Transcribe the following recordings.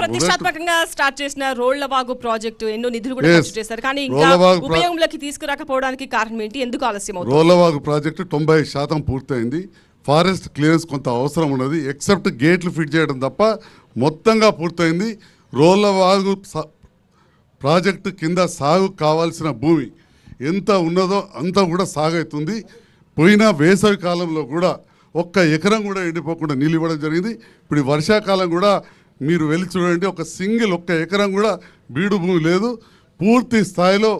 ప్రతిష్టాత్మకంగా స్టార్ట్ చేసిన రోళ్లబాగు ప్రాజెక్టు ఎన్నో నిధులు కూడా ఖర్చు చేశారు కానీ ఉపయోగంలోకి తీసుకురాకపోవడానికి కారణం ఏంటి ఎందుకు ఆలస్యం అవుతుంది ప్రాజెక్టు తొంభై శాతం పూర్తయింది ఫారెస్ట్ క్లియరెన్స్ కొంత అవసరం ఉన్నది ఎక్సెప్ట్ గేట్లు ఫిట్ చేయడం తప్ప మొత్తంగా పూర్తయింది రోళ్లబాగు ప్రాజెక్టు కింద సాగు కావాల్సిన భూమి ఎంత ఉన్నదో అంతా కూడా సాగవుతుంది పోయిన వేసవి కాలంలో కూడా ఒక్క ఎకరం కూడా ఎండిపోకుండా నీళ్ళు ఇవ్వడం జరిగింది ఇప్పుడు వర్షాకాలం కూడా మీరు వెళ్ళి చూడండి ఒక సింగిల్ ఒక్క ఎకరం కూడా బీడు భూమి లేదు పూర్తి స్థాయిలో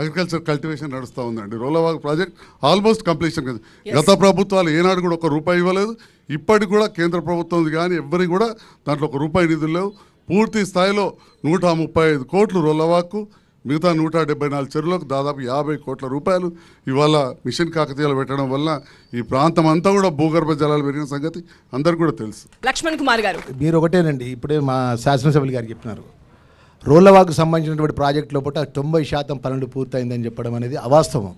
అగ్రికల్చర్ కల్టివేషన్ నడుస్తూ ఉందండి రోలవాగ్ ప్రాజెక్ట్ ఆల్మోస్ట్ కంప్లీషన్ గత ప్రభుత్వాలు ఏనాడు కూడా ఒక రూపాయి ఇవ్వలేదు ఇప్పటికి కూడా కేంద్ర ప్రభుత్వం కానీ ఎవరికి కూడా దాంట్లో ఒక రూపాయి నిధులు లేవు పూర్తి స్థాయిలో నూట ముప్పై ఐదు కోట్లు రోలవాక్కు మిగతా నూట డెబ్బై నాలుగు చెరువులకు దాదాపు యాభై కోట్ల రూపాయలు ఇవాళ మిషన్ కాకతీయాలు పెట్టడం వల్ల ఈ ప్రాంతం అంతా కూడా భూగర్భ జలాలు పెరిగిన సంగతి అందరు కూడా తెలుసు లక్ష్మణ్ కుమార్ గారు మీరు ఒకటేనండి ఇప్పుడే మా శాసనసభ్యులు గారు చెప్పినారు రోళ్లవాకు సంబంధించినటువంటి ప్రాజెక్టు లోపల తొంభై శాతం పనులు పూర్తయిందని చెప్పడం అనేది అవాస్తవం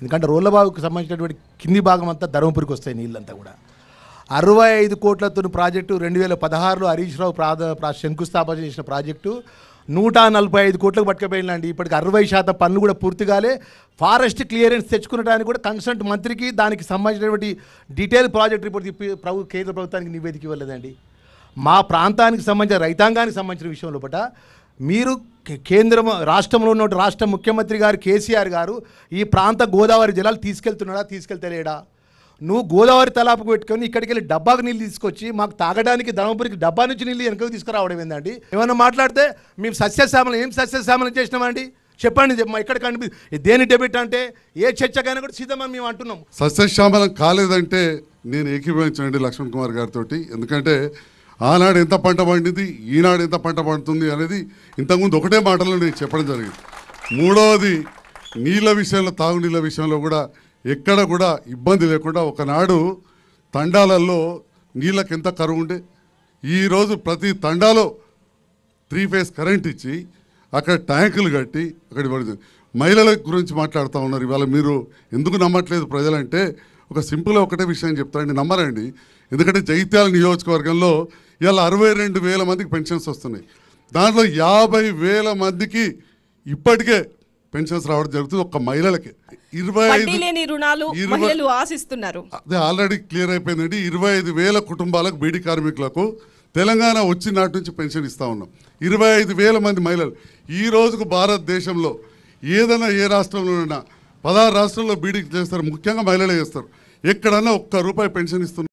ఎందుకంటే రోళ్లవాకు సంబంధించినటువంటి కింది భాగం అంతా ధర్మపురికి వస్తాయి నీళ్ళంతా కూడా అరవై ఐదు కోట్లతో ప్రాజెక్టు రెండు వేల పదహారులో హరీష్ రావు ప్రాధ శంకుస్థాపన చేసిన ప్రాజెక్టు నూట నలభై ఐదు కోట్లకు పట్టుకుపోయిందండి ఇప్పటికి అరవై శాతం పన్ను కూడా పూర్తి కాలే ఫారెస్ట్ క్లియరెన్స్ తెచ్చుకునడానికి కూడా కన్సల్ట్ మంత్రికి దానికి సంబంధించినటువంటి డీటెయిల్ ప్రాజెక్ట్ రిపోర్ట్ ప్రభు కేంద్ర ప్రభుత్వానికి నివేదిక ఇవ్వలేదండి మా ప్రాంతానికి సంబంధించిన రైతాంగానికి సంబంధించిన విషయంలో పట మీరు కేంద్రం రాష్ట్రంలో ఉన్న రాష్ట్ర ముఖ్యమంత్రి గారు కేసీఆర్ గారు ఈ ప్రాంత గోదావరి జిల్లాలు తీసుకెళ్తున్నాడా తీసుకెళ్తలేడా నువ్వు గోదావరి తలాపు పెట్టుకొని ఇక్కడికి వెళ్ళి డబ్బాకు నీళ్ళు తీసుకొచ్చి మాకు తాగడానికి ధర్మపురికి డబ్బా నుంచి నీళ్ళు వెనకకు తీసుకురావడం ఏంటండి ఏమన్నా మాట్లాడితే మేము సస్యశ్యామలం ఏం సస్యశ్యామలం చేసినామండి చెప్పండి మా ఇక్కడ కనిపి దేని డెబిట్ అంటే ఏ చర్చకైనా కూడా సీతమ్మ మేము అంటున్నాం సస్యశ్యామలం కాలేదంటే నేను ఏకీభవించండి లక్ష్మణ్ కుమార్ గారితో ఎందుకంటే ఆనాడు ఎంత పంట పండింది ఈనాడు ఎంత పంట పండుతుంది అనేది ఇంతకుముందు ఒకటే మాటలో నేను చెప్పడం జరిగింది మూడవది నీళ్ళ విషయంలో తాగునీళ్ళ విషయంలో కూడా ఎక్కడ కూడా ఇబ్బంది లేకుండా ఒకనాడు తండాలలో నీళ్ళకి ఎంత కరువు ఉండే ఈరోజు ప్రతి తండాలో త్రీ ఫేజ్ కరెంట్ ఇచ్చి అక్కడ ట్యాంకులు కట్టి అక్కడ పడుతుంది మహిళల గురించి మాట్లాడుతూ ఉన్నారు ఇవాళ మీరు ఎందుకు నమ్మట్లేదు ప్రజలంటే ఒక సింపుల్గా ఒకటే విషయం చెప్తారండి నమ్మరండి ఎందుకంటే జైత్యాల నియోజకవర్గంలో ఇవాళ అరవై రెండు వేల మందికి పెన్షన్స్ వస్తున్నాయి దాంట్లో యాభై వేల మందికి ఇప్పటికే పెన్షన్స్ రావడం జరుగుతుంది ఒక్క మహిళలకి ఇరవై అదే ఆల్రెడీ క్లియర్ అయిపోయిందండి ఇరవై ఐదు వేల కుటుంబాలకు బీడీ కార్మికులకు తెలంగాణ వచ్చి నాటి నుంచి పెన్షన్ ఇస్తూ ఉన్నాం ఇరవై ఐదు వేల మంది మహిళలు ఈ రోజుకు భారతదేశంలో ఏదైనా ఏ రాష్ట్రంలోనైనా పదహారు రాష్ట్రాల్లో బీడీ చేస్తారు ముఖ్యంగా మహిళలే చేస్తారు ఎక్కడన్నా ఒక్క రూపాయి పెన్షన్ ఇస్తున్నారు